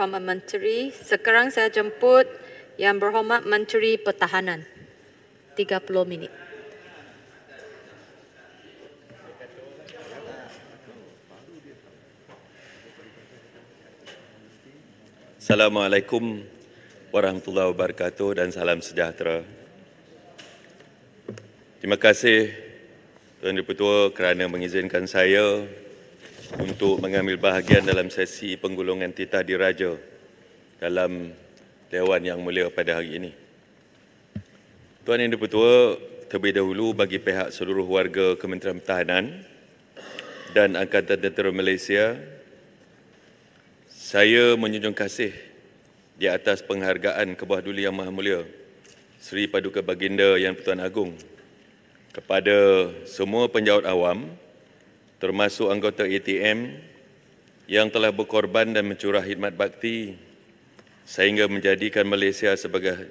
Berhormat Menteri. Sekarang saya jemput Yang Berhormat Menteri Pertahanan. 30 minit. Assalamualaikum warahmatullahi wabarakatuh dan salam sejahtera. Terima kasih Tuan Deputua kerana mengizinkan saya untuk mengambil bahagian dalam sesi penggulungan titah diraja dalam Dewan Yang Mulia pada hari ini. Tuan Yang Dipertua, terlebih dahulu bagi pihak seluruh warga Kementerian Pertahanan dan Angkatan Tentera Malaysia, saya menyunjung kasih di atas penghargaan Kebah Duli Yang Maha Mulia, Sri Paduka Baginda Yang Pertuan Agung kepada semua penjawat awam, termasuk anggota ATM yang telah berkorban dan mencurah khidmat bakti sehingga menjadikan Malaysia sebagai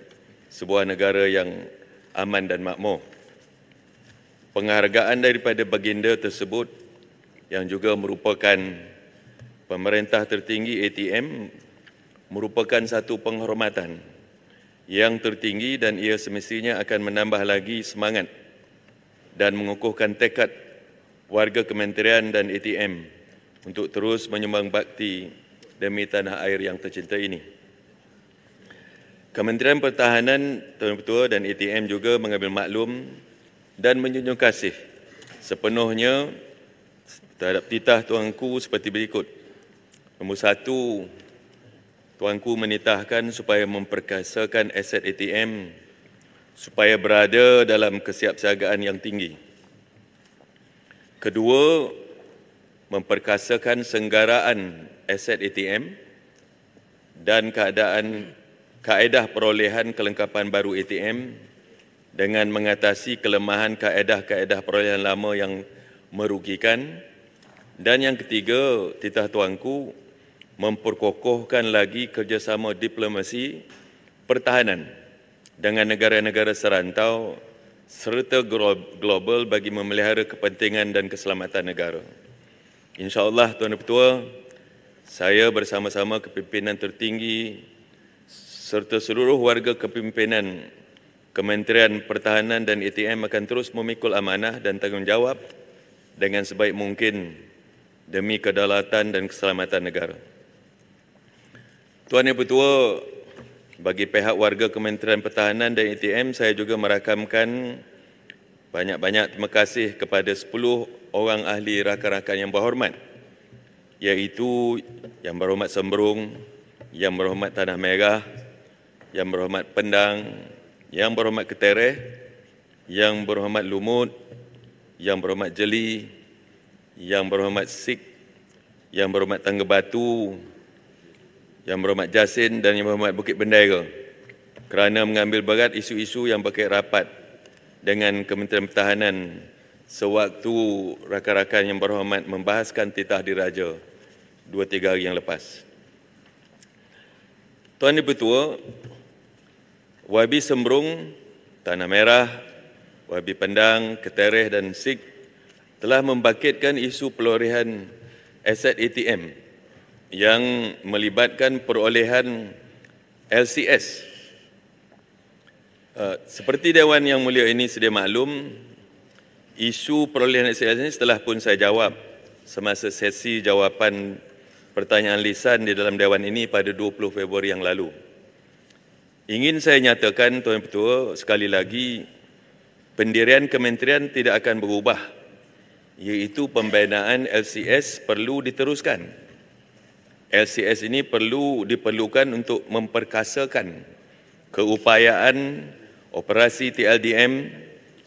sebuah negara yang aman dan makmur. Penghargaan daripada baginda tersebut yang juga merupakan pemerintah tertinggi ATM merupakan satu penghormatan yang tertinggi dan ia semestinya akan menambah lagi semangat dan mengukuhkan tekad warga kementerian dan ATM untuk terus menyumbang bakti demi tanah air yang tercinta ini. Kementerian Pertahanan Tuan Ketua dan ATM juga mengambil maklum dan menjunjung kasih sepenuhnya terhadap titah tuanku seperti berikut. Nombor satu, tuanku menitahkan supaya memperkasakan aset ATM supaya berada dalam kesiapsiagaan yang tinggi. Kedua, memperkasakan senggaraan aset ATM dan keadaan kaedah perolehan kelengkapan baru ATM dengan mengatasi kelemahan kaedah-kaedah perolehan lama yang merugikan. Dan yang ketiga, titah tuanku, memperkokohkan lagi kerjasama diplomasi pertahanan dengan negara-negara serantau serta global bagi memelihara kepentingan dan keselamatan negara. InsyaAllah Tuan Ketua, saya bersama-sama kepimpinan tertinggi serta seluruh warga kepimpinan Kementerian Pertahanan dan ITM akan terus memikul amanah dan tanggungjawab dengan sebaik mungkin demi kedaulatan dan keselamatan negara. Tuan Yang Pertua, bagi pihak warga Kementerian Pertahanan dan ITM, saya juga merakamkan banyak-banyak terima kasih kepada 10 orang ahli rakan-rakan yang berhormat iaitu Yang Berhormat Sembrung, Yang Berhormat Tanah Merah, Yang Berhormat Pendang, Yang Berhormat Ketereh, Yang Berhormat Lumut, Yang Berhormat Jeli, Yang Berhormat Sik, Yang Berhormat Tangga Batu, yang Berhormat Jasin dan Yang Berhormat Bukit Bendera kerana mengambil berat isu-isu yang berkait rapat dengan Kementerian Pertahanan sewaktu rakan-rakan Yang Berhormat membahaskan titah diraja dua tiga hari yang lepas. Tuan Ibu Tua, Wabi Sembrung, Tanah Merah, Wabi Pendang, Ketereh dan Sik telah membangkitkan isu pelorehan aset ATM yang melibatkan perolehan LCS. Uh, seperti Dewan Yang Mulia ini sedia maklum, isu perolehan LCS ini setelah pun saya jawab semasa sesi jawapan pertanyaan lisan di dalam Dewan ini pada 20 Februari yang lalu. Ingin saya nyatakan, Tuan Ketua, sekali lagi, pendirian kementerian tidak akan berubah, iaitu pembinaan LCS perlu diteruskan. LCS ini perlu diperlukan untuk memperkasakan keupayaan operasi TLDM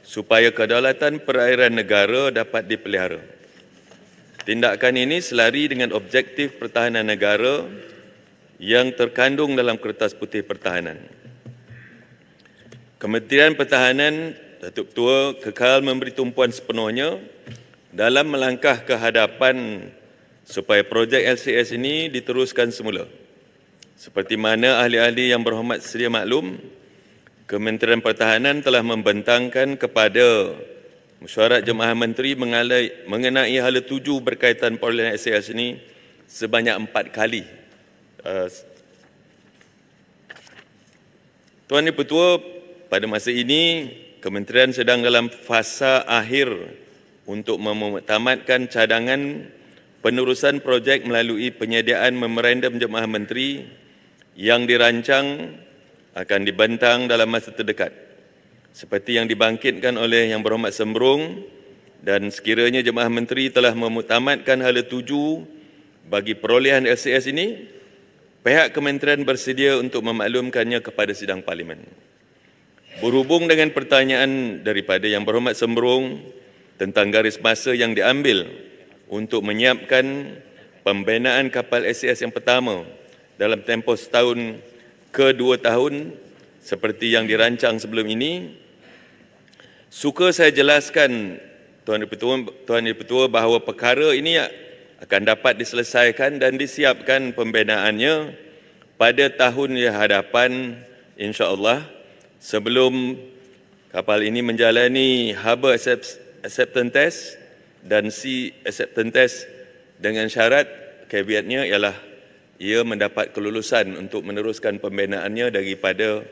supaya kedaulatan perairan negara dapat dipelihara. Tindakan ini selari dengan objektif pertahanan negara yang terkandung dalam kertas putih pertahanan. Kementerian Pertahanan Datuk Ketua kekal memberi tumpuan sepenuhnya dalam melangkah ke hadapan supaya projek LCS ini diteruskan semula. Seperti mana ahli-ahli yang berhormat sedia maklum, Kementerian Pertahanan telah membentangkan kepada mesyuarat Jemaah Menteri mengalai, mengenai hala tuju berkaitan perolehan LCS ini sebanyak empat kali. Uh, Tuan ibu Pertua, pada masa ini Kementerian sedang dalam fasa akhir untuk memutamatkan cadangan penerusan projek melalui penyediaan memorandum jemaah menteri yang dirancang akan dibentang dalam masa terdekat seperti yang dibangkitkan oleh Yang Berhormat Sembrung dan sekiranya jemaah menteri telah memutamatkan hala tuju bagi perolehan LCS ini pihak kementerian bersedia untuk memaklumkannya kepada sidang parlimen berhubung dengan pertanyaan daripada Yang Berhormat Sembrung tentang garis masa yang diambil untuk menyiapkan pembinaan kapal SAS yang pertama dalam tempoh setahun ke dua tahun seperti yang dirancang sebelum ini. Suka saya jelaskan Tuan Dipertua, Tuan Dipertua bahawa perkara ini akan dapat diselesaikan dan disiapkan pembinaannya pada tahun yang hadapan insya-Allah sebelum kapal ini menjalani harbour acceptance test dan C acceptance test dengan syarat caveatnya ialah ia mendapat kelulusan untuk meneruskan pembinaannya daripada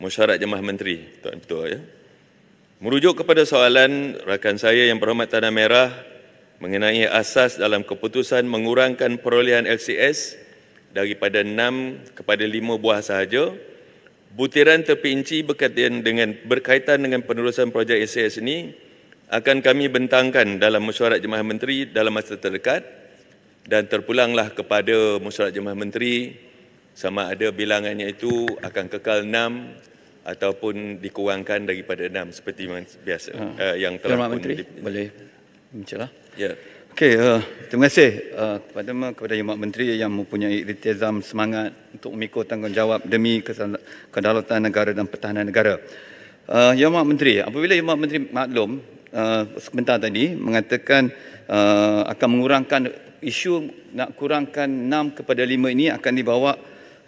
mesyuarat jemaah menteri tuan ketua ya merujuk kepada soalan rakan saya yang berhormat tanah merah mengenai asas dalam keputusan mengurangkan perolehan LCS daripada 6 kepada 5 buah sahaja butiran terpinci berkaitan dengan berkaitan dengan penerusan projek LCS ini akan kami bentangkan dalam mesyuarat jemaah menteri dalam masa terdekat dan terpulanglah kepada mesyuarat jemaah menteri sama ada bilangannya itu akan kekal enam ataupun dikurangkan daripada enam seperti biasa ha. uh, yang telah Jemaah menteri, dip- boleh mencelah. Ya. Yeah. Okey, uh, terima kasih uh, kepada kepada Yang Menteri yang mempunyai iltizam semangat untuk memikul tanggungjawab demi kedaulatan negara dan pertahanan negara. Uh, Yang Menteri, apabila Yang Menteri maklum uh, sebentar tadi mengatakan uh, akan mengurangkan isu nak kurangkan 6 kepada 5 ini akan dibawa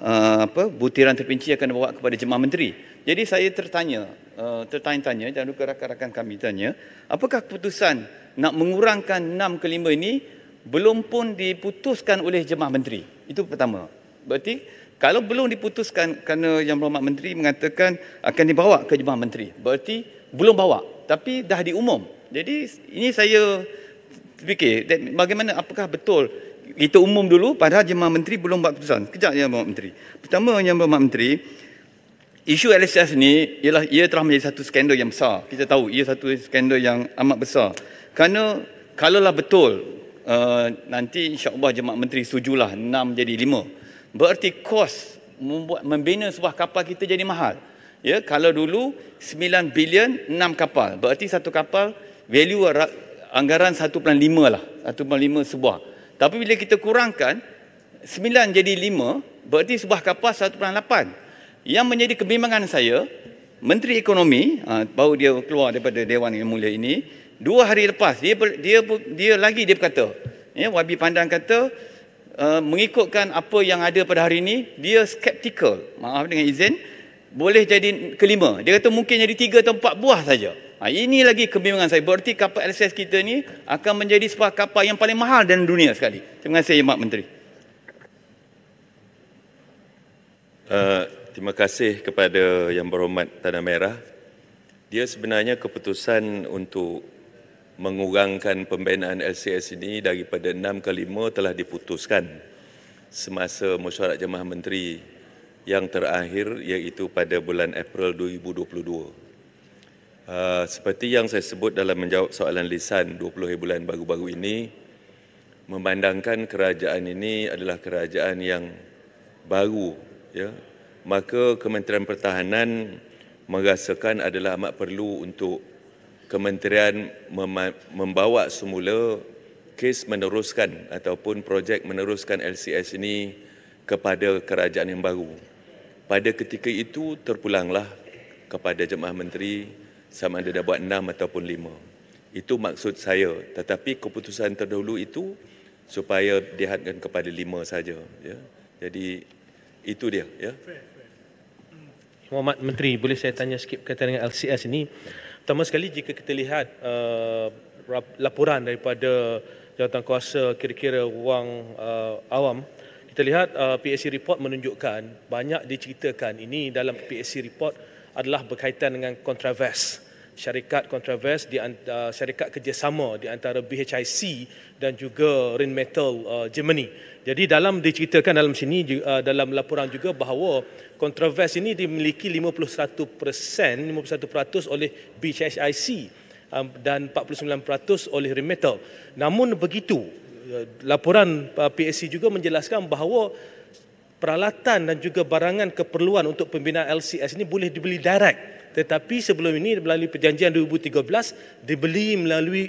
uh, apa butiran terpinci akan dibawa kepada jemaah menteri. Jadi saya tertanya uh, tertanya-tanya dan juga rakan-rakan kami tanya, apakah keputusan nak mengurangkan 6 ke 5 ini belum pun diputuskan oleh jemaah menteri. Itu pertama. Berarti kalau belum diputuskan kerana Yang Berhormat Menteri mengatakan akan dibawa ke jemaah menteri. Berarti belum bawa tapi dah diumum. Jadi ini saya fikir that bagaimana apakah betul kita umum dulu padahal jemaah menteri belum buat keputusan. Kejap ya Mak Menteri. Pertama yang Mak Menteri, isu LSS ni ialah ia telah menjadi satu skandal yang besar. Kita tahu ia satu skandal yang amat besar. Kerana kalaulah betul uh, nanti insya-Allah jemaah menteri setujulah 6 jadi 5. Bererti kos membuat membina sebuah kapal kita jadi mahal. Ya, kalau dulu 9 bilion 6 kapal. Berarti satu kapal value anggaran 1.5 lah. 1.5 sebuah. Tapi bila kita kurangkan 9 jadi 5, berarti sebuah kapal 1.8. Yang menjadi kebimbangan saya, Menteri Ekonomi ha, baru dia keluar daripada Dewan Yang Mulia ini, dua hari lepas dia dia dia lagi dia berkata, ya, Wabi Pandang kata eh, mengikutkan apa yang ada pada hari ini, dia skeptical. Maaf dengan izin boleh jadi kelima. Dia kata mungkin jadi tiga atau empat buah saja. Ha, ini lagi kebimbangan saya. Berarti kapal LCS kita ni akan menjadi sebuah kapal yang paling mahal dalam dunia sekali. Terima kasih, Mak Menteri. Uh, terima kasih kepada Yang Berhormat Tanah Merah. Dia sebenarnya keputusan untuk mengurangkan pembinaan LCS ini daripada 6 ke 5 telah diputuskan semasa mesyuarat jemaah menteri yang terakhir iaitu pada bulan April 2022. Uh, ah, seperti yang saya sebut dalam menjawab soalan lisan 20 bulan baru-baru ini, memandangkan kerajaan ini adalah kerajaan yang baru, ya, maka Kementerian Pertahanan merasakan adalah amat perlu untuk Kementerian mem- membawa semula kes meneruskan ataupun projek meneruskan LCS ini kepada kerajaan yang baru. Pada ketika itu terpulanglah kepada jemaah menteri sama ada dah buat enam ataupun lima. Itu maksud saya. Tetapi keputusan terdahulu itu supaya dihadkan kepada lima saja. Ya. Jadi itu dia. Ya. Muhammad Menteri, boleh saya tanya sikit berkaitan dengan LCS ini? Pertama sekali jika kita lihat uh, laporan daripada jawatan kuasa kira-kira wang uh, awam kita lihat uh, PSC report menunjukkan banyak diceritakan ini dalam PSC report adalah berkaitan dengan kontravers syarikat kontravers di uh, syarikat kerjasama di antara BHIC dan juga Rheinmetall uh, Germany. Jadi dalam diceritakan dalam sini uh, dalam laporan juga bahawa kontravers ini dimiliki 51% 51% oleh BHIC um, dan 49% oleh Rheinmetall. Namun begitu Ya, laporan uh, PSC juga menjelaskan bahawa peralatan dan juga barangan keperluan untuk pembinaan LCS ini boleh dibeli direct tetapi sebelum ini melalui perjanjian 2013 dibeli melalui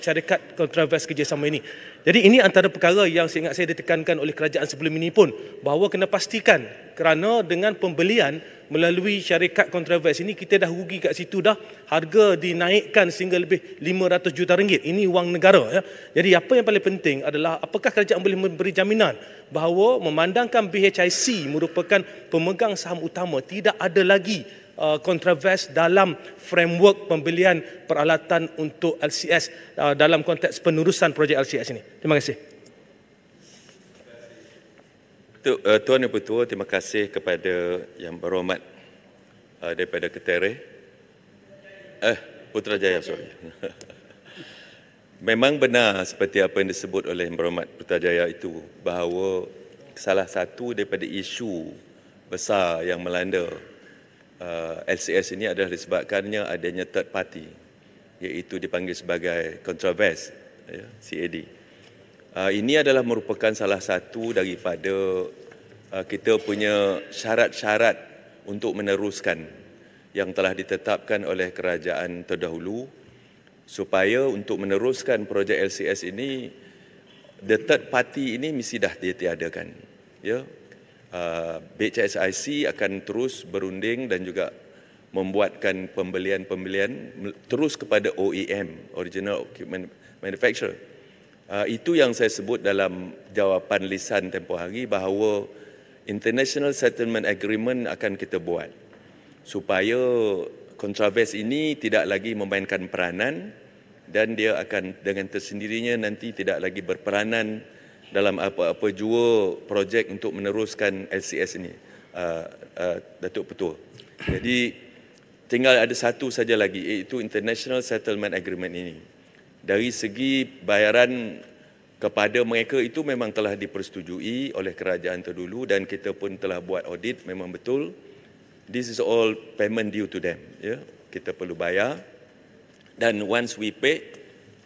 syarikat kontravers kerjasama ini. Jadi ini antara perkara yang saya ingat saya ditekankan oleh kerajaan sebelum ini pun bahawa kena pastikan kerana dengan pembelian melalui syarikat kontravers ini kita dah rugi kat situ dah harga dinaikkan sehingga lebih 500 juta ringgit ini wang negara ya. Jadi apa yang paling penting adalah apakah kerajaan boleh memberi jaminan bahawa memandangkan BHIC merupakan pemegang saham utama tidak ada lagi Uh, kontrovers dalam framework pembelian peralatan untuk LCS uh, dalam konteks penurusan projek LCS ini. Terima kasih. Uh, Tuan dan Pertua, terima kasih kepada yang berhormat daripada Ketere. Eh, Jaya sorry. Memang benar seperti apa yang disebut oleh yang berhormat Jaya itu bahawa salah satu daripada isu besar yang melanda Uh, LCS ini adalah disebabkannya adanya third party iaitu dipanggil sebagai kontrovers ya, CAD. Uh, ini adalah merupakan salah satu daripada uh, kita punya syarat-syarat untuk meneruskan yang telah ditetapkan oleh kerajaan terdahulu supaya untuk meneruskan projek LCS ini the third party ini mesti dah ditiadakan ya Eh, BCSIC akan terus berunding dan juga membuatkan pembelian-pembelian terus kepada OEM, Original Equipment Manufacturer. Eh, itu yang saya sebut dalam jawapan lisan tempoh hari bahawa International Settlement Agreement akan kita buat supaya kontravers ini tidak lagi memainkan peranan dan dia akan dengan tersendirinya nanti tidak lagi berperanan dalam apa-apa jua projek untuk meneruskan LCS ini, uh, uh, Datuk Petua. Jadi tinggal ada satu saja lagi iaitu International Settlement Agreement ini. Dari segi bayaran kepada mereka itu memang telah dipersetujui oleh kerajaan terdulu dan kita pun telah buat audit memang betul. This is all payment due to them. Yeah? Kita perlu bayar dan once we pay,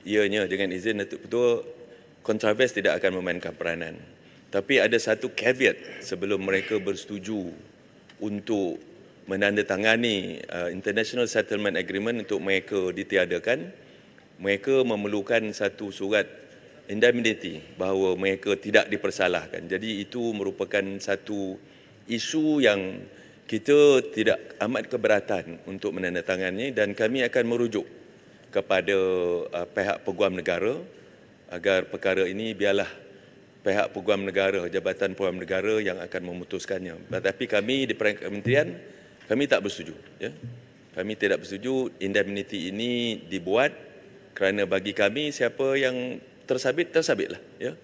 ianya dengan izin Datuk Petua, Contraves tidak akan memainkan peranan. Tapi ada satu caveat sebelum mereka bersetuju untuk menandatangani uh, international settlement agreement untuk mereka ditiadakan. Mereka memerlukan satu surat indemnity bahawa mereka tidak dipersalahkan. Jadi itu merupakan satu isu yang kita tidak amat keberatan untuk menandatangani dan kami akan merujuk kepada uh, pihak peguam negara agar perkara ini biarlah pihak peguam negara, Jabatan Peguam Negara yang akan memutuskannya. Tetapi kami di peringkat kementerian, kami tak bersetuju. Ya. Kami tidak bersetuju indemniti ini dibuat kerana bagi kami siapa yang tersabit, tersabitlah. Ya.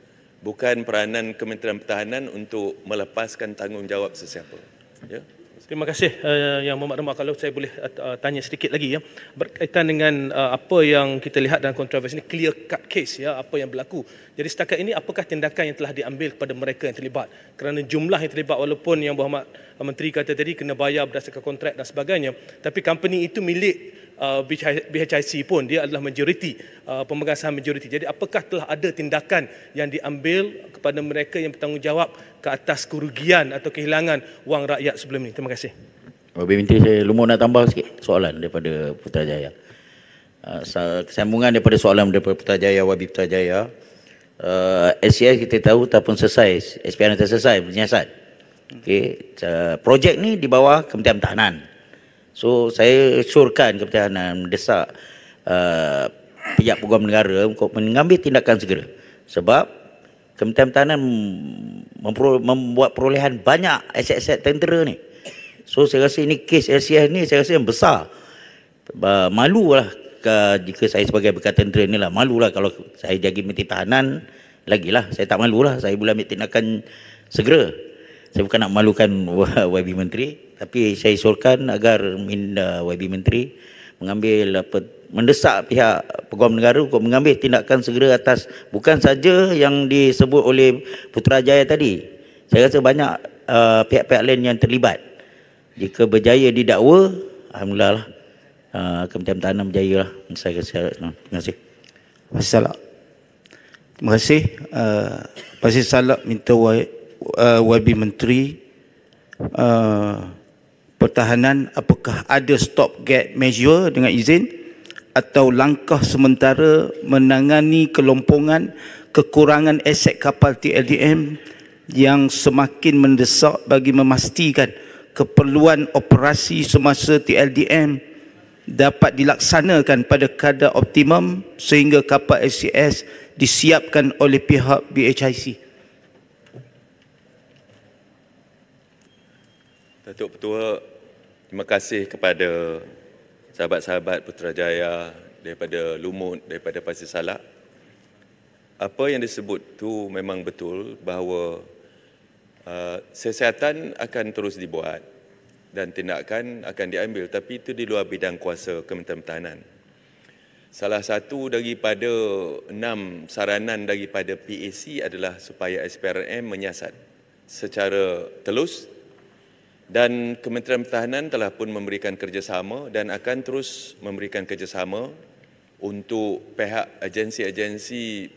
Bukan peranan Kementerian Pertahanan untuk melepaskan tanggungjawab sesiapa. Ya. Terima kasih uh, yang Muhammad Ramah. Kalau saya boleh uh, tanya sedikit lagi ya berkaitan dengan uh, apa yang kita lihat dalam kontroversi ini clear cut case ya apa yang berlaku. Jadi setakat ini apakah tindakan yang telah diambil kepada mereka yang terlibat? Kerana jumlah yang terlibat walaupun yang Muhammad uh, Menteri kata tadi kena bayar berdasarkan kontrak dan sebagainya, tapi company itu milik uh, BHIC pun dia adalah majoriti uh, pemegang saham majoriti. Jadi apakah telah ada tindakan yang diambil kepada mereka yang bertanggungjawab ke atas kerugian atau kehilangan wang rakyat sebelum ini? Terima kasih. Bapak Menteri saya lumur nak tambah sikit soalan daripada Putrajaya. kesambungan uh, daripada soalan daripada Putrajaya Wabi Putrajaya. SCS uh, kita tahu tak pun selesai SPR telah selesai penyiasat Okay. uh, projek ni di bawah Kementerian Pertahanan. So saya surkan kepada Hanan mendesak uh, pihak peguam negara untuk mengambil tindakan segera. Sebab Kementerian Pertahanan membuat perolehan banyak aset-aset tentera ni. So saya rasa ini kes LCS ni saya rasa yang besar. Uh, lah uh, jika saya sebagai bekas tentera ni lah. malu lah kalau saya jadi menteri tahanan lagilah. Saya tak malu lah Saya boleh ambil tindakan segera. Saya bukan nak malukan YB Menteri tapi saya sorkan agar minda eh, YB Menteri mengambil apa, mendesak pihak peguam negara untuk mengambil tindakan segera atas bukan saja yang disebut oleh Putrajaya tadi. Saya rasa banyak uh, pihak-pihak lain yang terlibat. Jika berjaya didakwa, Alhamdulillah lah. Uh, eh, Kementerian Pertahanan berjaya lah. Saya rasa, terima kasih. Masalah. Terima kasih. Uh, Pasir Salak minta y, uh, YB Menteri uh, pertahanan apakah ada stop gap measure dengan izin atau langkah sementara menangani kelompongan kekurangan aset kapal TLDM yang semakin mendesak bagi memastikan keperluan operasi semasa TLDM dapat dilaksanakan pada kadar optimum sehingga kapal SCS disiapkan oleh pihak BHIC. Datuk Petua, Terima kasih kepada sahabat-sahabat Putrajaya daripada Lumut, daripada Pasir Salak. Apa yang disebut tu memang betul bahawa uh, kesihatan akan terus dibuat dan tindakan akan diambil tapi itu di luar bidang kuasa Kementerian Pertahanan. Salah satu daripada enam saranan daripada PAC adalah supaya SPRM menyiasat secara telus dan Kementerian Pertahanan telah pun memberikan kerjasama dan akan terus memberikan kerjasama untuk pihak agensi-agensi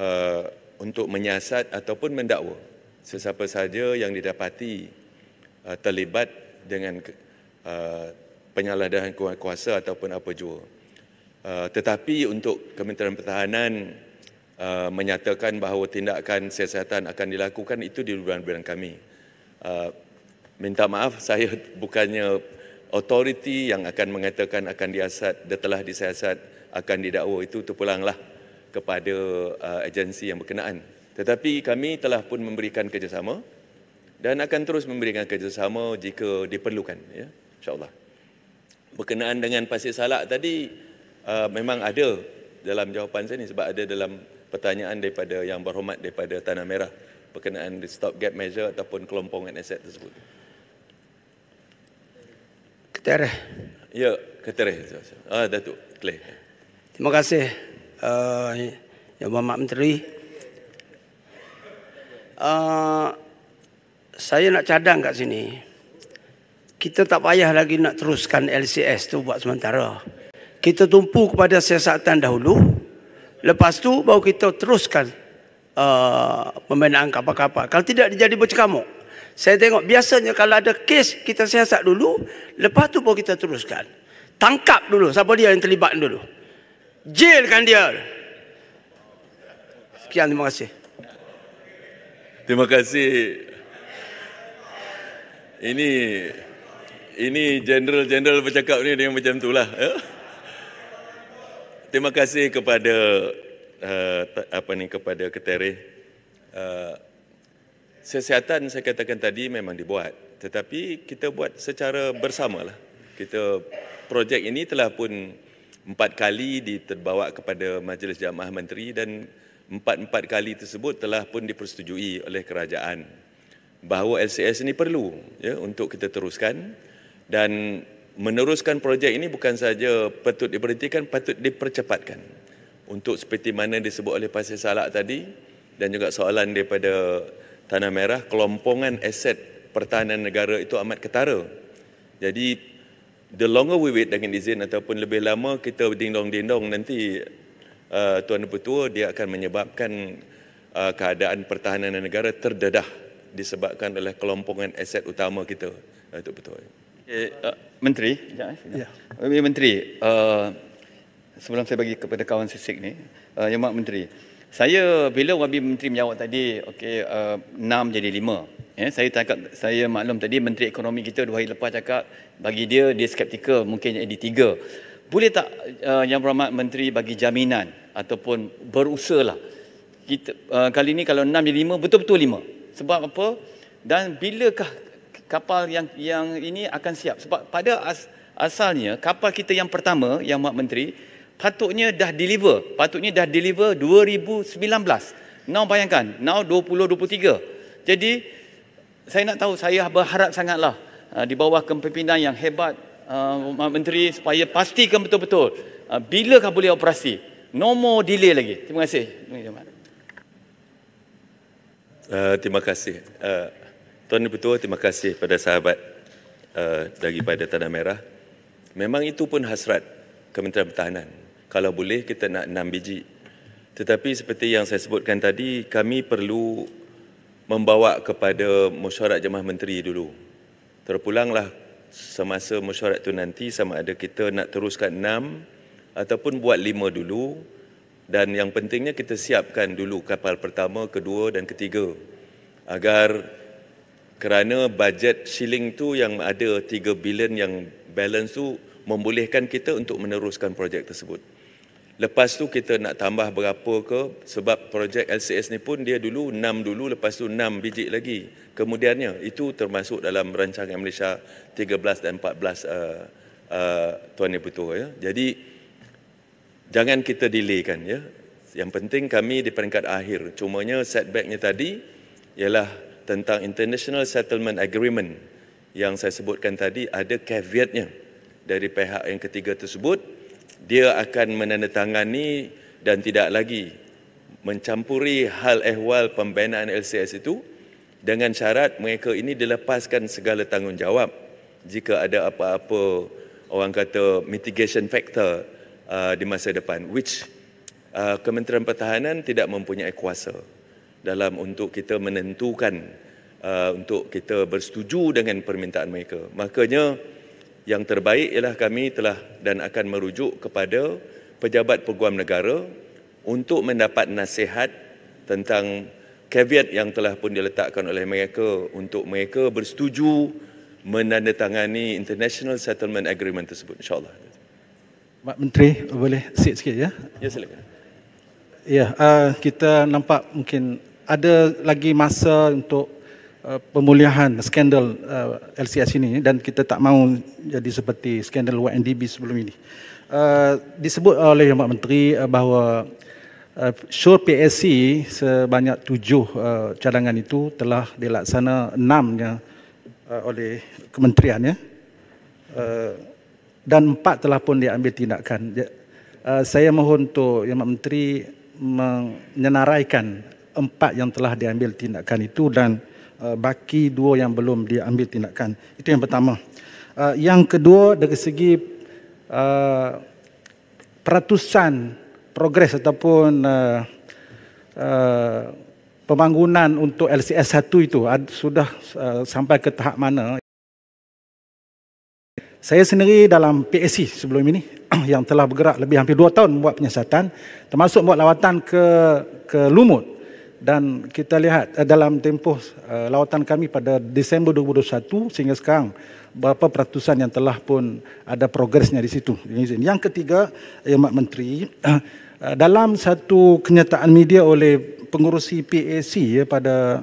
uh, untuk menyiasat ataupun mendakwa sesiapa saja yang didapati uh, terlibat dengan uh, penyalahgunaan kuasa ataupun apa jua. Uh, tetapi untuk Kementerian Pertahanan uh, menyatakan bahawa tindakan siasatan akan dilakukan itu di luar bidang kami. Uh, minta maaf saya bukannya authority yang akan mengatakan akan diasat dia telah disiasat akan didakwa itu terpulanglah kepada uh, agensi yang berkenaan tetapi kami telah pun memberikan kerjasama dan akan terus memberikan kerjasama jika diperlukan ya insyaallah berkenaan dengan pasir salak tadi uh, memang ada dalam jawapan saya ni sebab ada dalam pertanyaan daripada yang berhormat daripada tanah merah berkenaan stop gap measure ataupun kelompongan aset tersebut Terah. Ya, ke Ah, Datuk kleh. Terima kasih uh, Yang Berhormat Menteri. Uh, saya nak cadang kat sini. Kita tak payah lagi nak teruskan LCS tu buat sementara. Kita tumpu kepada siasatan dahulu. Lepas tu baru kita teruskan uh, pembinaan kapal-kapal. Kalau tidak dia jadi bercekamuk. Saya tengok biasanya kalau ada kes kita siasat dulu, lepas tu baru kita teruskan. Tangkap dulu siapa dia yang terlibat dulu. Jailkan dia. Sekian terima kasih. Terima kasih. Ini ini general-general bercakap ni dia macam itulah. Ya? Eh? Terima kasih kepada uh, apa ni kepada keteri. Uh, eh, Sesiatan saya katakan tadi memang dibuat tetapi kita buat secara bersama lah. Kita projek ini telah pun empat kali diterbawa kepada Majlis Jamaah Menteri dan empat-empat kali tersebut telah pun dipersetujui oleh kerajaan bahawa LCS ini perlu ya, untuk kita teruskan dan meneruskan projek ini bukan saja patut diberhentikan, patut dipercepatkan untuk seperti mana disebut oleh Pasir Salak tadi dan juga soalan daripada tanah merah kelompongan aset pertahanan negara itu amat ketara. Jadi the longer we wait dengan izin ataupun lebih lama kita dindong-dindong nanti uh, tuan petua dia akan menyebabkan uh, keadaan pertahanan negara terdedah disebabkan oleh kelompongan aset utama kita itu betul. Okay, uh, menteri, eh, ya. Yeah. menteri, uh, sebelum saya bagi kepada kawan Sisik ni, uh, Yang Mak Menteri, saya bila wabi menteri menjawab tadi okey uh, eh, 6 jadi lima, ya saya tangkap saya maklum tadi menteri ekonomi kita dua hari lepas cakap bagi dia dia skeptikal mungkin jadi tiga, boleh tak uh, yang berhormat menteri bagi jaminan ataupun lah kita uh, kali ini kalau enam jadi lima betul-betul lima sebab apa dan bilakah kapal yang yang ini akan siap sebab pada as, asalnya kapal kita yang pertama yang mak menteri patutnya dah deliver, patutnya dah deliver 2019. Now bayangkan, now 2023. Jadi saya nak tahu, saya berharap sangatlah uh, di bawah kepimpinan yang hebat uh, Menteri supaya pastikan betul-betul uh, bilakah boleh operasi. No more delay lagi. Terima kasih. Uh, terima kasih. Uh, Tuan Ketua, terima kasih kepada sahabat uh, daripada Tanah Merah. Memang itu pun hasrat Kementerian Pertahanan kalau boleh kita nak enam biji. Tetapi seperti yang saya sebutkan tadi, kami perlu membawa kepada mesyuarat jemaah menteri dulu. Terpulanglah semasa mesyuarat itu nanti sama ada kita nak teruskan enam ataupun buat lima dulu dan yang pentingnya kita siapkan dulu kapal pertama, kedua dan ketiga agar kerana bajet shilling tu yang ada tiga bilion yang balance tu membolehkan kita untuk meneruskan projek tersebut. Lepas tu kita nak tambah berapa ke sebab projek LCS ni pun dia dulu 6 dulu lepas tu 6 biji lagi. Kemudiannya itu termasuk dalam rancangan Malaysia 13 dan 14 uh, uh, Tuan Ibu Tua. Ya. Jadi jangan kita delay kan Ya. Yang penting kami di peringkat akhir. Cumanya setbacknya tadi ialah tentang International Settlement Agreement yang saya sebutkan tadi ada caveatnya dari pihak yang ketiga tersebut dia akan menandatangani dan tidak lagi mencampuri hal ehwal pembinaan LCS itu dengan syarat mereka ini dilepaskan segala tanggungjawab jika ada apa-apa orang kata mitigation factor uh, di masa depan which uh, Kementerian Pertahanan tidak mempunyai kuasa dalam untuk kita menentukan uh, untuk kita bersetuju dengan permintaan mereka makanya yang terbaik ialah kami telah dan akan merujuk kepada pejabat peguam negara untuk mendapat nasihat tentang caveat yang telah pun diletakkan oleh mereka untuk mereka bersetuju menandatangani International Settlement Agreement tersebut insyaAllah. Pak Menteri boleh sit sikit ya? Ya silakan. Ya, uh, kita nampak mungkin ada lagi masa untuk Eh, pemulihan skandal uh, eh, LCS ini dan kita tak mahu jadi seperti skandal YNDB sebelum ini. Uh, disebut oleh Yang Menteri uh, bahawa uh, show PSC sebanyak tujuh uh, cadangan itu telah dilaksana enamnya uh, oleh kementeriannya uh, dan empat telah pun diambil tindakan. Uh, saya mohon tu Yang Menteri menyenaraikan empat yang telah diambil tindakan itu dan Eh, baki dua yang belum diambil tindakan. Itu yang pertama. Eh, yang kedua dari segi eh, peratusan progres ataupun pembangunan untuk LCS 1 itu sudah sampai ke tahap mana. Saya sendiri dalam PSC sebelum ini yang telah bergerak lebih hampir dua tahun buat penyiasatan termasuk buat lawatan ke ke Lumut dan kita lihat uh, dalam tempoh uh, eh, lautan kami pada Disember 2021 sehingga sekarang berapa peratusan yang telah pun ada progresnya di situ. Yang ketiga, Yang eh, Mak Menteri, uh, dalam satu kenyataan media oleh pengurusi PAC ya, pada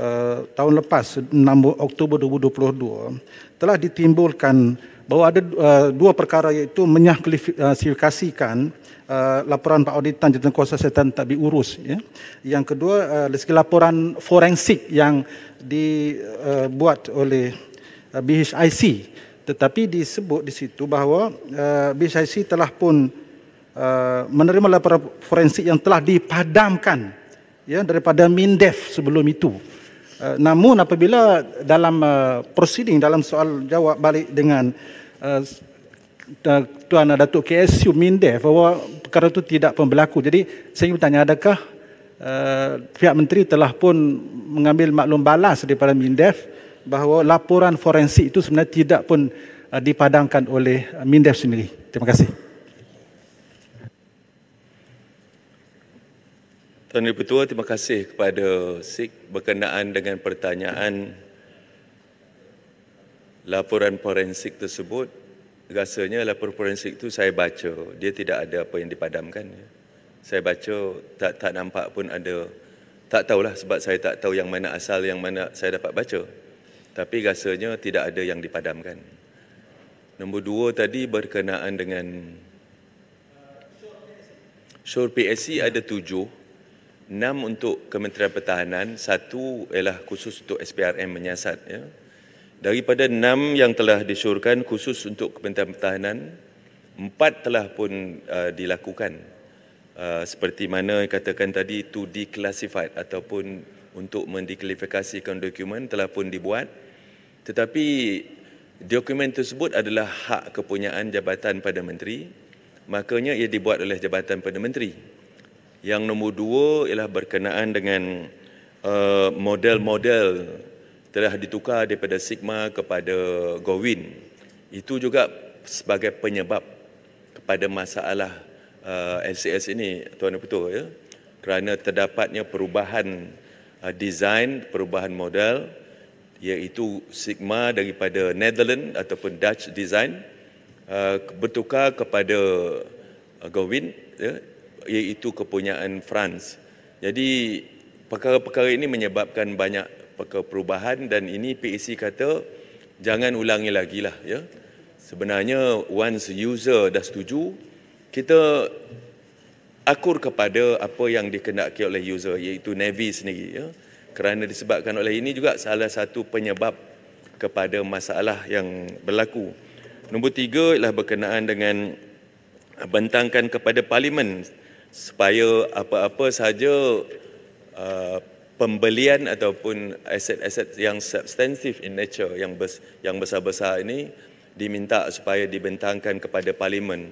uh, tahun lepas 6 Oktober 2022 telah ditimbulkan bahawa ada uh, dua perkara iaitu menyaklifikasikan Eh, laporan Pak Auditan Jabatan Kuasa Setan tak diurus. Ya. Yang kedua, uh, segi laporan forensik yang dibuat eh, uh, oleh uh, BHIC. Tetapi disebut di situ bahawa uh, BHIC telah pun uh, menerima laporan forensik yang telah dipadamkan ya, daripada MINDEF sebelum itu. Uh, namun apabila dalam uh, proceeding dalam soal jawab balik dengan uh, uh, Tuan Datuk KSU Mindef bahawa perkara itu tidak pun berlaku. Jadi saya ingin bertanya adakah uh, pihak menteri telah pun mengambil maklum balas daripada Mindef bahawa laporan forensik itu sebenarnya tidak pun uh, dipadangkan oleh eh, Mindef sendiri. Terima kasih. Tuan Ketua, terima kasih kepada SIK berkenaan dengan pertanyaan laporan forensik tersebut rasanya laporan forensik tu saya baca dia tidak ada apa yang dipadamkan ya. saya baca tak tak nampak pun ada tak tahulah sebab saya tak tahu yang mana asal yang mana saya dapat baca tapi rasanya tidak ada yang dipadamkan nombor dua tadi berkenaan dengan Sur PSC ada tujuh enam untuk Kementerian Pertahanan satu ialah khusus untuk SPRM menyiasat ya daripada enam yang telah disuruhkan khusus untuk Kementerian Pertahanan, empat telah pun uh, dilakukan uh, seperti mana katakan tadi to declassified ataupun untuk mendeklifikasikan dokumen telah pun dibuat tetapi dokumen tersebut adalah hak kepunyaan jabatan pada menteri makanya ia dibuat oleh jabatan pada menteri yang nombor dua ialah berkenaan dengan uh, model-model uh, telah ditukar daripada Sigma kepada Gowin. Itu juga sebagai penyebab kepada masalah uh, LCS ini, Tuan Putu, ya. Kerana terdapatnya perubahan uh, design, perubahan model iaitu Sigma daripada Netherlands ataupun Dutch design uh, bertukar kepada uh, Gowin ya, iaitu kepunyaan France. Jadi perkara-perkara ini menyebabkan banyak perubahan dan ini PAC kata jangan ulangi lagi lah ya. Sebenarnya once user dah setuju, kita akur kepada apa yang dikendaki oleh user iaitu Navy sendiri ya. Kerana disebabkan oleh ini juga salah satu penyebab kepada masalah yang berlaku. Nombor tiga ialah berkenaan dengan bentangkan kepada Parlimen supaya apa-apa saja uh, pembelian ataupun aset-aset yang substantive in nature yang bes, yang besar-besar ini diminta supaya dibentangkan kepada parlimen.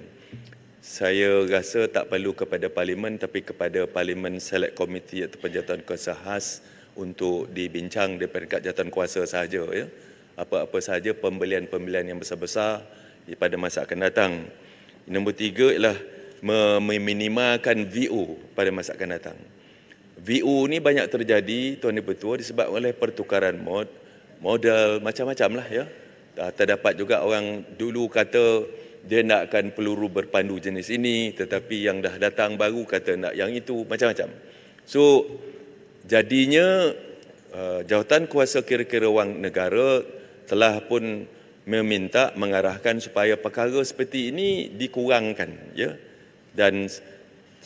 Saya rasa tak perlu kepada parlimen tapi kepada parlimen select committee atau penjatuhan kuasa khas untuk dibincang di peringkat jatuhan kuasa sahaja. Ya. Apa-apa sahaja pembelian-pembelian yang besar-besar pada masa akan datang. Nombor tiga ialah meminimalkan VO pada masa akan datang. VU ni banyak terjadi tuan dan puan disebab oleh pertukaran mod modal macam-macam lah ya. Ah, terdapat juga orang dulu kata dia nakkan peluru berpandu jenis ini tetapi yang dah datang baru kata nak yang itu macam-macam. So jadinya uh, jawatan kuasa kira-kira wang negara telah pun meminta mengarahkan supaya perkara seperti ini dikurangkan ya dan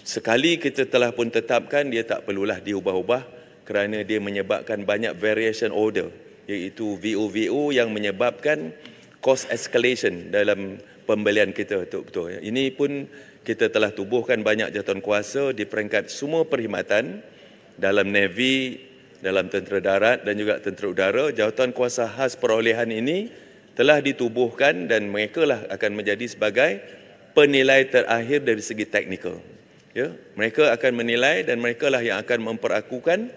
Sekali kita telah pun tetapkan, dia tak perlulah diubah-ubah kerana dia menyebabkan banyak variation order iaitu VOVO yang menyebabkan cost escalation dalam pembelian kita betul-betul. Ya. Ini pun kita telah tubuhkan banyak jawatan kuasa di peringkat semua perkhidmatan dalam Navy, dalam tentera darat dan juga tentera udara. Jawatan kuasa khas perolehan ini telah ditubuhkan dan mereka lah akan menjadi sebagai penilai terakhir dari segi teknikal ya mereka akan menilai dan merekalah yang akan memperakukan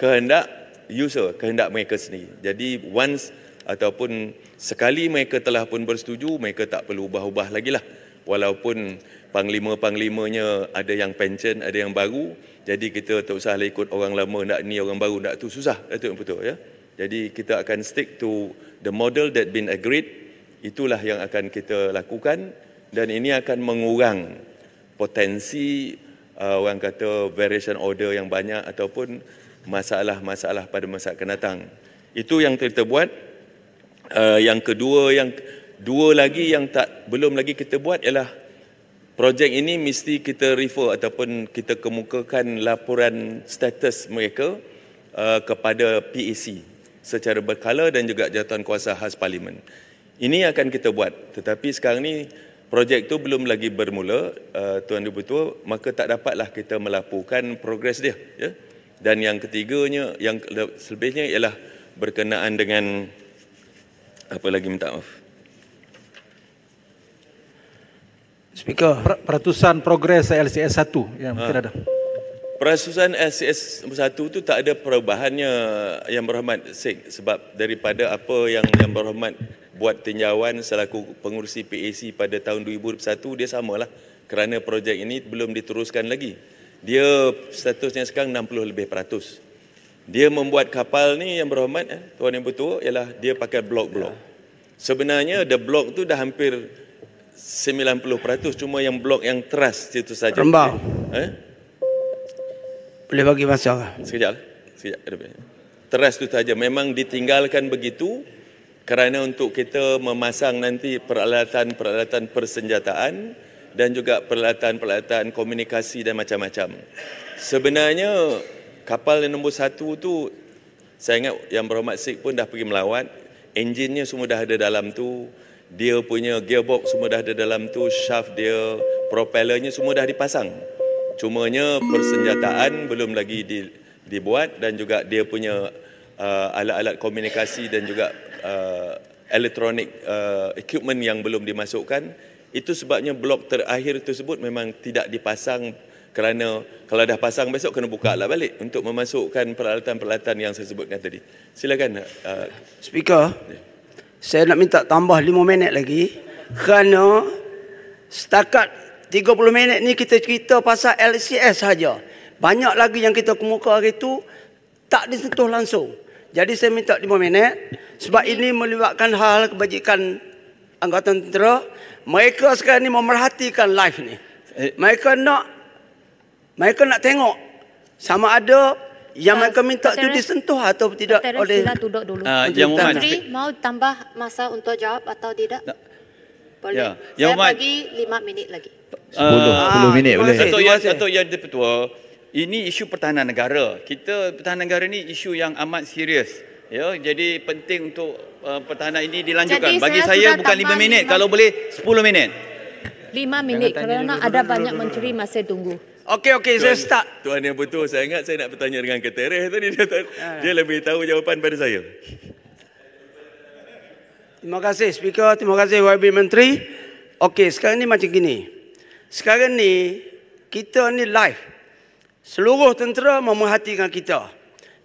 kehendak user kehendak mereka sendiri jadi once ataupun sekali mereka telah pun bersetuju mereka tak perlu ubah-ubah lagi lah walaupun panglima-panglimanya ada yang pension ada yang baru jadi kita tak usah ikut orang lama nak ni orang baru nak tu susah itu eh, yang betul ya jadi kita akan stick to the model that been agreed itulah yang akan kita lakukan dan ini akan mengurang potensi uh, orang kata variation order yang banyak ataupun masalah-masalah pada masa akan datang. Itu yang kita buat. Uh, yang kedua yang dua lagi yang tak belum lagi kita buat ialah projek ini mesti kita refer ataupun kita kemukakan laporan status mereka uh, kepada PAC secara berkala dan juga jawatan kuasa khas parlimen. Ini akan kita buat. Tetapi sekarang ni projek itu belum lagi bermula eh, Tuan Ibu Tua maka tak dapatlah kita melaporkan progres dia ya dan yang ketiganya yang selebihnya ialah berkenaan dengan apa lagi minta maaf Speaker peratusan progres LCS 1 yang ha. mungkin ha. ada Peratusan LCS 1 itu tak ada perubahannya yang berhormat Sik, sebab daripada apa yang yang berhormat buat tinjauan selaku pengurusi PAC pada tahun 2001 dia samalah kerana projek ini belum diteruskan lagi. Dia statusnya sekarang 60 lebih peratus. Dia membuat kapal ni yang berhormat eh, tuan yang bertua ialah dia pakai blok-blok. Sebenarnya the block tu dah hampir 90% cuma yang blok yang teras itu saja. Rembau. Eh? Boleh bagi masa ke? Sekejap. Lah. Sekejap. Trust itu saja. Memang ditinggalkan begitu kerana untuk kita memasang nanti peralatan-peralatan persenjataan dan juga peralatan-peralatan komunikasi dan macam-macam. Sebenarnya kapal yang nombor satu tu saya ingat yang berhormat Sik pun dah pergi melawat. Enjinnya semua dah ada dalam tu. Dia punya gearbox semua dah ada dalam tu. Shaft dia, propellernya semua dah dipasang. Cumanya persenjataan belum lagi di, dibuat dan juga dia punya uh, alat-alat uh, komunikasi dan juga Uh, elektronik uh, equipment yang belum dimasukkan itu sebabnya blok terakhir tersebut memang tidak dipasang kerana kalau dah pasang besok kena buka lah balik untuk memasukkan peralatan-peralatan yang saya sebutkan tadi. Silakan. Uh, Speaker, saya nak minta tambah 5 minit lagi kerana setakat 30 minit ni kita cerita pasal LCS saja. Banyak lagi yang kita kemuka hari tu tak disentuh langsung. Jadi saya minta lima minit sebab ini melibatkan hal-hal kebajikan angkatan tentera. Mereka sekarang ni memerhatikan live ni. Eh. Mereka nak mereka nak tengok sama ada yang uh, mereka minta itu disentuh atau tidak Petera, oleh sila duduk dulu. Uh, Yang Mohamad Menteri mau tambah masa untuk jawab atau tidak? Tak. Boleh. Ya. Yang saya Mohamad. bagi 5 minit lagi. 10 ah, minit boleh. Atau yang atau yang di petua ini isu pertahanan negara. Kita pertahanan negara ini isu yang amat serius. Ya, jadi penting untuk uh, pertahanan ini dilanjutkan. Jadi, Bagi saya, saya bukan 5 minit, kalau boleh 10 minit. 5 minit kerana dulu, ada dulu, banyak dulu, menteri masih tunggu. Okey okey saya start. Tuan yang betul saya ingat saya nak bertanya dengan Ketereh tadi dia tuan, ah. dia lebih tahu jawapan pada saya. Terima kasih speaker, terima kasih YB menteri. Okey, sekarang ni macam gini. Sekarang ni kita ni live seluruh tentera memerhatikan kita.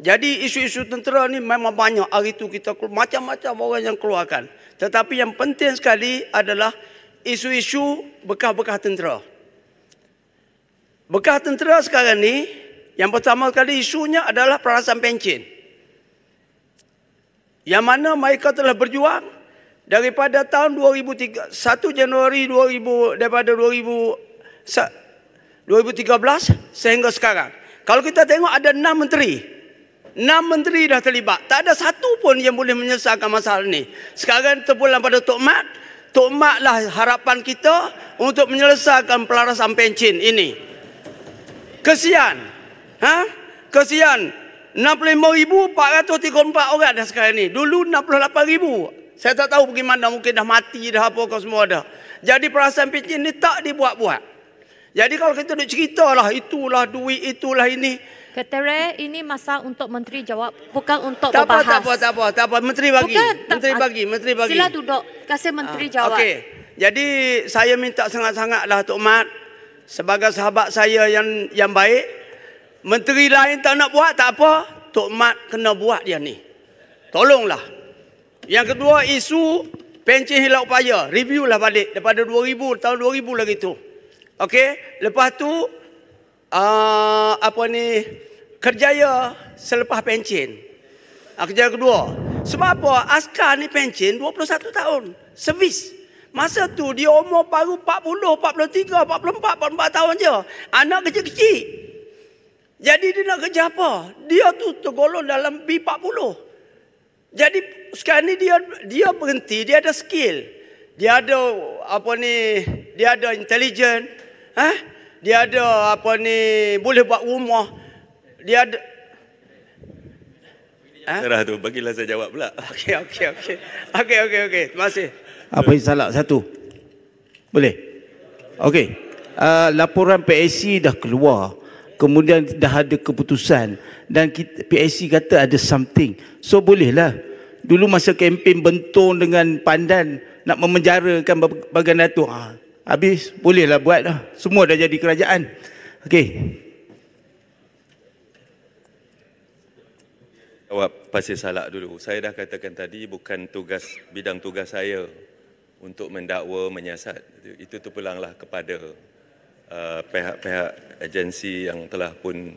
Jadi isu-isu tentera ni memang banyak hari tu kita macam-macam orang yang keluarkan. Tetapi yang penting sekali adalah isu-isu bekah-bekah tentera. Bekah tentera sekarang ni yang pertama sekali isunya adalah perasaan pencin. Yang mana mereka telah berjuang daripada tahun 2003, 1 Januari 2000 daripada 2000 2013 sehingga sekarang. Kalau kita tengok ada enam menteri. Enam menteri dah terlibat. Tak ada satu pun yang boleh menyelesaikan masalah ini. Sekarang terpulang pada Tok Mat. Tok Mat lah harapan kita untuk menyelesaikan pelarasan pencin ini. Kesian. Ha? Kesian. 65,434 orang dah sekarang ni. Dulu 68,000. Saya tak tahu bagaimana mungkin dah mati dah apa semua dah. Jadi perasaan pencin ni tak dibuat-buat. Jadi kalau kita nak lah itulah duit itulah ini. Ketere, ini masa untuk menteri jawab, bukan untuk tak berbahas. Tak apa, tak apa, tak apa, menteri bagi. Bukan, tak, menteri bagi, menteri bagi. Sila duduk, kasih ah, menteri ha, jawab. Okey. Jadi saya minta sangat-sangatlah Tok Mat sebagai sahabat saya yang yang baik. Menteri lain tak nak buat tak apa, Tok Mat kena buat dia ni. Tolonglah. Yang kedua isu pencen hilang review lah balik daripada 2000 tahun 2000 lagi tu. Okey, lepas tu uh, apa ni kerjaya selepas pencen. Uh, kerjaya kedua. Sebab apa? Askar ni pencen 21 tahun. Servis. Masa tu dia umur baru 40, 43, 44, 44 tahun je. Anak kerja kecil Jadi dia nak kerja apa? Dia tu tergolong dalam B40. Jadi sekarang ni dia dia berhenti, dia ada skill. Dia ada apa ni? Dia ada intelligent, Ha? Dia ada apa ni, boleh buat rumah. Dia ada. Ha? Terah tu, bagilah saya jawab pula. Okey, okey, okey. Okey, okey, okey. Terima kasih. Apa yang salah? Satu. Boleh? Okey. Uh, laporan PAC dah keluar. Kemudian dah ada keputusan. Dan kita, PAC kata ada something. So, bolehlah. Dulu masa kempen bentong dengan pandan nak memenjarakan bagian itu. Haa. Ah, Habis bolehlah buat dah. Semua dah jadi kerajaan. Okey. Jawab pasir salak dulu. Saya dah katakan tadi bukan tugas bidang tugas saya untuk mendakwa, menyiasat. Itu, tu pulanglah kepada uh, pihak-pihak uh, agensi yang telah pun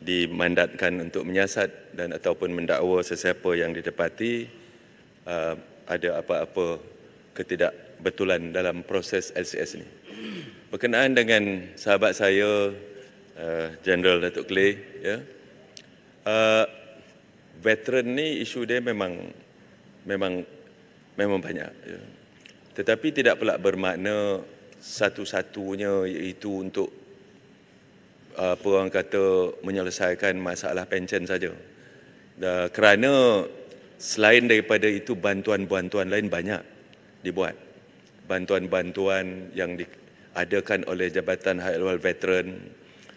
dimandatkan untuk menyiasat dan ataupun mendakwa sesiapa yang didapati uh, ada apa-apa ketidak betulan dalam proses LCS ini. Berkenaan dengan sahabat saya, uh, General Datuk Clay, ya, uh, veteran ni isu dia memang memang memang banyak. Ya. Tetapi tidak pula bermakna satu-satunya iaitu untuk eh, apa orang kata menyelesaikan masalah pencen saja. Kerana selain daripada itu bantuan-bantuan lain banyak dibuat bantuan-bantuan yang diadakan oleh Jabatan Hal Ehwal Veteran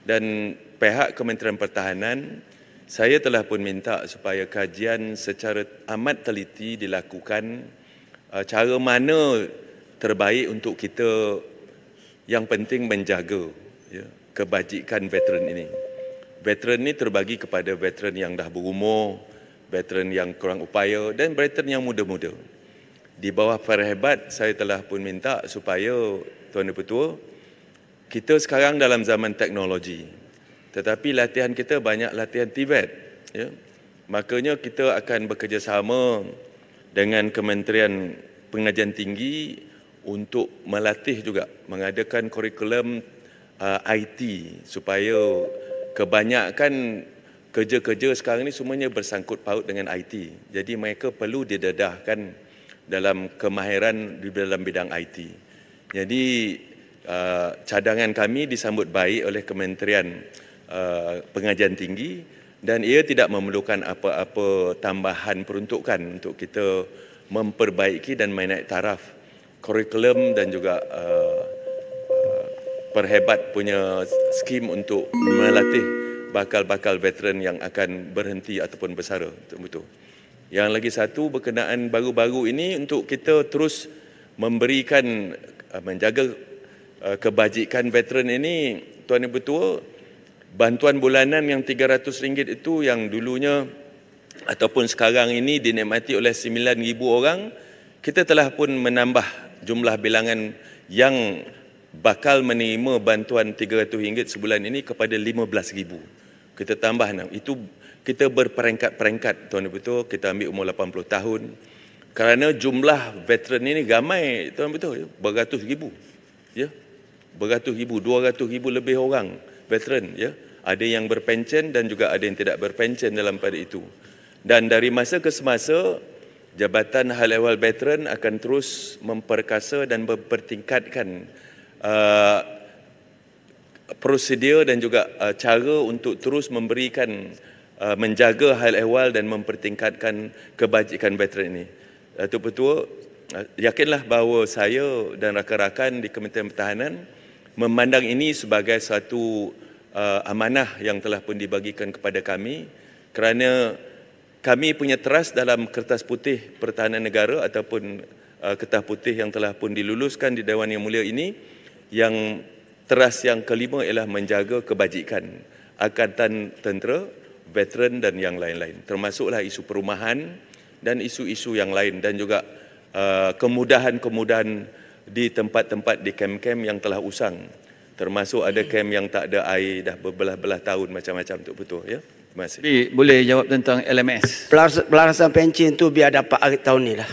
dan pihak Kementerian Pertahanan saya telah pun minta supaya kajian secara amat teliti dilakukan eh, cara mana terbaik untuk kita yang penting menjaga ya, kebajikan veteran ini. Veteran ini terbagi kepada veteran yang dah berumur, veteran yang kurang upaya dan veteran yang muda-muda di bawah perhebat saya telah pun minta supaya Tuan dan Pertua kita sekarang dalam zaman teknologi tetapi latihan kita banyak latihan Tibet ya. makanya kita akan bekerjasama dengan Kementerian Pengajian Tinggi untuk melatih juga mengadakan kurikulum uh, IT supaya kebanyakan kerja-kerja sekarang ini semuanya bersangkut paut dengan IT jadi mereka perlu didedahkan dalam kemahiran di dalam bidang IT. Jadi uh, cadangan kami disambut baik oleh Kementerian uh, Pengajian Tinggi dan ia tidak memerlukan apa-apa tambahan peruntukan untuk kita memperbaiki dan menaik taraf kurikulum dan juga uh, perhebat punya skim untuk melatih bakal-bakal veteran yang akan berhenti ataupun bersara untuk betul. Yang lagi satu berkenaan baru-baru ini untuk kita terus memberikan eh, menjaga eh, kebajikan veteran ini Tuan Ibu Tua bantuan bulanan yang RM300 itu yang dulunya ataupun sekarang ini dinikmati oleh 9000 orang kita telah pun menambah jumlah bilangan yang bakal menerima bantuan RM300 sebulan ini kepada 15000 kita tambah nak itu kita berperingkat-peringkat tuan ibu tu kita ambil umur 80 tahun kerana jumlah veteran ini ramai tuan ibu tu beratus ribu ya beratus ribu 200 ribu lebih orang veteran ya ada yang berpencen dan juga ada yang tidak berpencen dalam pada itu dan dari masa ke semasa Jabatan Hal Ehwal Veteran akan terus memperkasa dan mempertingkatkan uh, prosedur dan juga uh, cara untuk terus memberikan Uh, menjaga hal ehwal dan mempertingkatkan kebajikan veteran ini. Datuk uh, Petua, uh, yakinlah bahawa saya dan rakan-rakan di Kementerian Pertahanan memandang ini sebagai satu amanah yang telah pun dibagikan kepada kami kerana kami punya teras dalam kertas putih pertahanan negara ataupun kertas putih yang telah pun diluluskan di Dewan Yang Mulia ini yang teras yang kelima ialah menjaga kebajikan akan tentera veteran dan yang lain-lain. Termasuklah isu perumahan dan isu-isu yang lain dan juga uh, kemudahan-kemudahan di tempat-tempat di kem-kem yang telah usang. Termasuk ada kem yang tak ada air dah berbelah-belah tahun macam-macam tu betul ya. Terima kasih. Bi, boleh jawab tentang LMS? Pelarasan pencin tu biar dapat akhir tahun ni lah.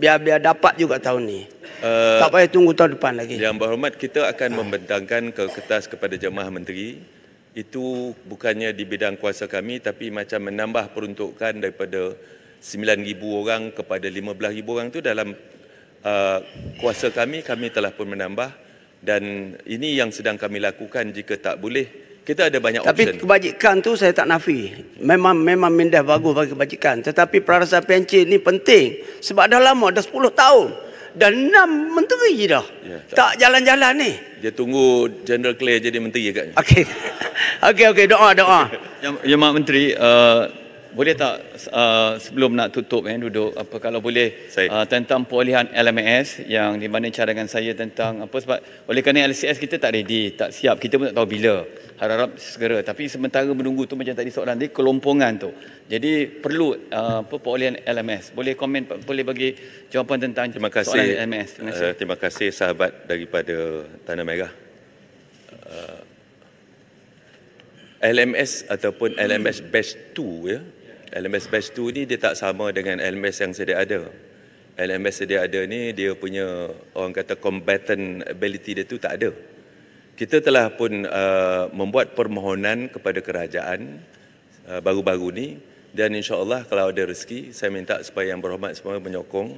Biar biar dapat juga tahun ni. Uh, tak payah tunggu tahun depan lagi. Yang berhormat kita akan membentangkan ke kertas kepada jemaah menteri itu bukannya di bidang kuasa kami tapi macam menambah peruntukan daripada 9000 orang kepada 15000 orang itu dalam uh, kuasa kami kami telah pun menambah dan ini yang sedang kami lakukan jika tak boleh kita ada banyak tapi option tapi kebajikan tu saya tak nafi memang memang mindah bagus bagi kebajikan tetapi perasaan pencen ni penting sebab dah lama dah 10 tahun dan 6 menteri dah yeah, tak jalan-jalan ni dia tunggu General Clay jadi menteri agaknya. Okey. Okey okey doa doa. Yang Yang Mak Menteri uh, boleh tak uh, sebelum nak tutup eh duduk apa kalau boleh uh, tentang pilihan LMS yang di mana cadangan saya tentang apa sebab oleh kerana LCS kita tak ready tak siap kita pun tak tahu bila harap-harap segera tapi sementara menunggu tu macam tadi soalan dia kelompongan tu jadi perlu uh, apa uh, pilihan LMS boleh komen boleh bagi jawapan tentang terima kasih, soalan LMS terima uh, kasih, uh, terima kasih sahabat daripada Tanah Merah uh, LMS ataupun LMS best 2 ya LMS batch 2 ni dia tak sama dengan LMS yang sedia ada. LMS sedia ada ni dia punya orang kata combatant ability dia tu tak ada. Kita telah pun uh, membuat permohonan kepada kerajaan uh, baru-baru ni dan insya-Allah kalau ada rezeki saya minta supaya yang berhormat semua menyokong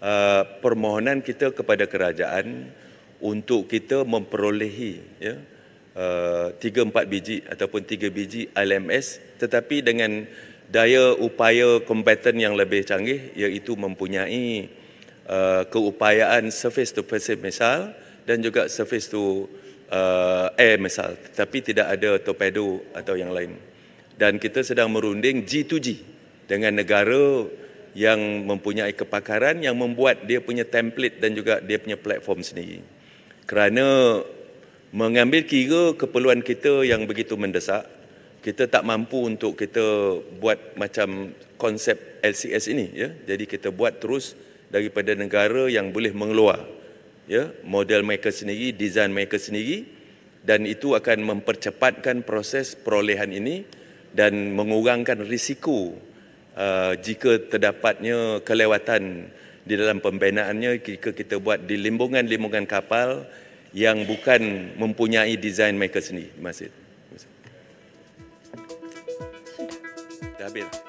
uh, permohonan kita kepada kerajaan untuk kita memperolehi ya uh, 3 4 biji ataupun 3 biji LMS tetapi dengan daya upaya kompeten yang lebih canggih iaitu mempunyai uh, keupayaan surface to passive missile dan juga surface to uh, air missile tetapi tidak ada torpedo atau yang lain dan kita sedang merunding G2G dengan negara yang mempunyai kepakaran yang membuat dia punya template dan juga dia punya platform sendiri kerana mengambil kira keperluan kita yang begitu mendesak kita tak mampu untuk kita buat macam konsep LCS ini ya jadi kita buat terus daripada negara yang boleh mengeluar ya model mereka sendiri design mereka sendiri dan itu akan mempercepatkan proses perolehan ini dan mengurangkan risiko uh, jika terdapatnya kelewatan di dalam pembinaannya jika kita buat di limbungan-limbungan kapal yang bukan mempunyai design mereka sendiri maksudnya vida.